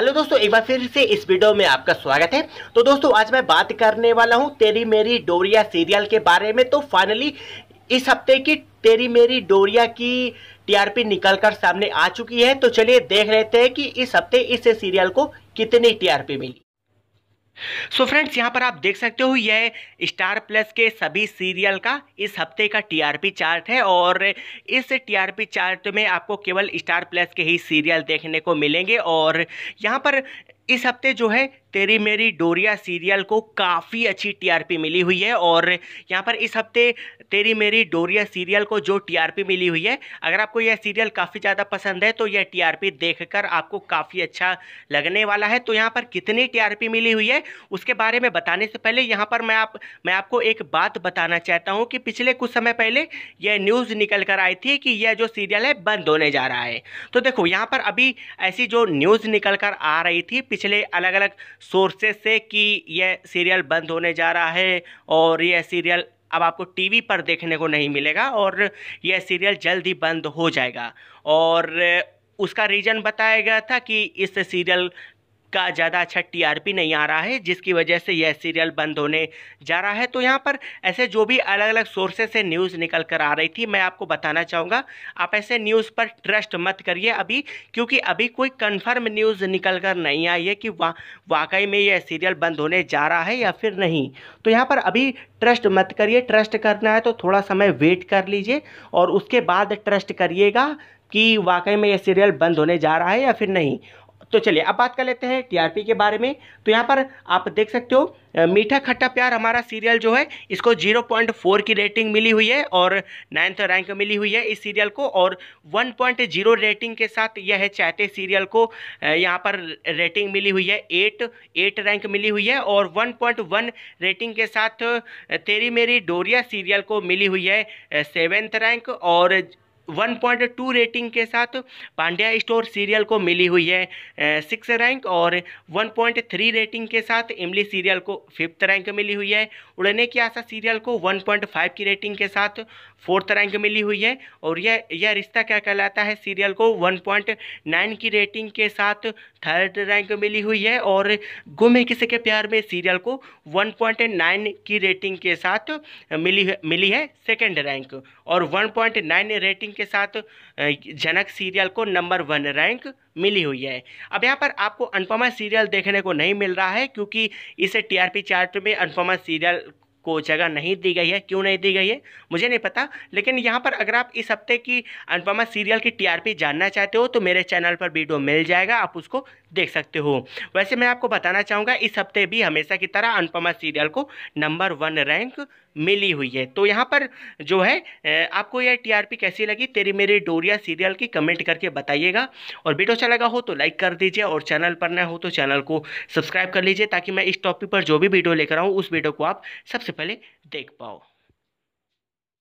hello दोस्तों एक बार फिर से इस वीडियो में आपका स्वागत है तो दोस्तों आज मैं बात करने वाला हूँ तेरी मेरी डोरिया सीरियल के बारे में तो फाइनली इस हफ्ते की तेरी मेरी डोरिया की टीआरपी निकलकर सामने आ चुकी है तो चलिए देख लेते हैं कि इस हफ्ते इस सीरियल को कितनी टीआरपी मिली सो फ्रेंड्स यहाँ पर आप देख सकते हो यह स्टार प्लस के सभी सीरियल का इस हफ्ते का टीआरपी चार्ट है और इस टीआरपी चार्ट में आपको केवल स्टार प्लस के ही सीरियल देखने को मिलेंगे और यहाँ पर इस हफ्ते जो है तेरी मेरी डोरिया सीरियल को काफ़ी अच्छी टीआरपी मिली हुई है और यहाँ पर इस हफ्ते तेरी मेरी डोरिया सीरियल को जो टीआरपी मिली हुई है अगर आपको यह सीरियल काफ़ी ज़्यादा पसंद है तो यह टीआरपी देखकर आपको काफ़ी अच्छा लगने वाला है तो यहाँ पर कितनी टीआरपी मिली हुई है उसके बारे में बताने से पहले यहाँ पर मैं आप मैं आपको एक बात बताना चाहता हूँ कि पिछले कुछ समय पहले यह न्यूज़ निकल कर आई थी कि यह जो सीरियल है बंद होने जा रहा है तो देखो यहाँ पर अभी ऐसी जो न्यूज़ निकल कर आ रही थी पिछले अलग अलग सोर्सेस से कि यह सीरियल बंद होने जा रहा है और यह सीरियल अब आपको टीवी पर देखने को नहीं मिलेगा और यह सीरियल जल्द ही बंद हो जाएगा और उसका रीज़न बताया गया था कि इस सीरियल का ज़्यादा अच्छा टीआरपी नहीं आ रहा है जिसकी वजह से यह सीरियल बंद होने जा रहा है तो यहाँ पर ऐसे जो भी अलग अलग सोर्सेज से न्यूज़ निकल कर आ रही थी मैं आपको बताना चाहूँगा आप ऐसे न्यूज़ पर ट्रस्ट मत करिए अभी क्योंकि अभी कोई कन्फर्म न्यूज़ निकल कर नहीं आई है कि वा वाकई में यह सीरियल बंद होने जा रहा है या फिर नहीं तो यहाँ पर अभी ट्रस्ट मत करिए ट्रस्ट करना है तो थोड़ा समय वेट कर लीजिए और उसके बाद ट्रस्ट करिएगा कि वाकई में यह सीरियल बंद होने जा रहा है या फिर नहीं तो चलिए अब बात कर लेते हैं टीआरपी के बारे में तो यहाँ पर आप देख सकते हो मीठा खट्टा प्यार हमारा सीरियल जो है इसको 0.4 की रेटिंग मिली हुई है और नाइन्थ रैंक मिली हुई है इस सीरियल को और 1.0 रेटिंग के साथ यह है चाहते सीरियल को यहाँ पर रेटिंग मिली हुई है एट एट रैंक मिली हुई है और 1.1 रेटिंग के साथ तेरी मेरी डोरिया सीरियल को मिली हुई है सेवेंथ रैंक और 1.2 रेटिंग के साथ पांड्या स्टोर सीरियल को मिली हुई है सिक्स रैंक और 1.3 रेटिंग के साथ इमली सीरियल को फिफ्थ रैंक मिली हुई है उड़ने की आशा सीरियल को 1.5 की रेटिंग के साथ फोर्थ रैंक मिली हुई है और यह यह रिश्ता क्या कहलाता है सीरियल को 1.9 की रेटिंग के साथ थर्ड रैंक मिली हुई है और गुम है किसी के प्यार में सीरियल को नाइन की रेटिंग के साथ मिली मिली है सेकेंड रैंक और नाइन रेटिंग के साथ जनक सीरियल को नंबर वन रैंक मिली हुई है अब यहाँ पर आपको अनुपमा सीरियल देखने को नहीं मिल रहा है क्योंकि इसे टीआरपी चार्ट में अनुपमा सीरियल को जगह नहीं दी गई है क्यों नहीं दी गई है मुझे नहीं पता लेकिन यहाँ पर अगर आप इस हफ्ते की अनुपमा सीरियल की टीआरपी जानना चाहते हो तो मेरे चैनल पर वीडियो मिल जाएगा आप उसको देख सकते हो वैसे मैं आपको बताना चाहूँगा इस हफ्ते भी हमेशा की तरह अनुपमा सीरियल को नंबर वन रैंक मिली हुई है तो यहाँ पर जो है आपको यह टीआरपी कैसी लगी तेरी मेरी डोरिया सीरियल की कमेंट करके बताइएगा और वीडियो अच्छा लगा हो तो लाइक कर दीजिए और चैनल पर न हो तो चैनल को सब्सक्राइब कर लीजिए ताकि मैं इस टॉपिक पर जो भी वीडियो लेकर आऊँ उस वीडियो को आप सबसे सबसे पहले देख पाओ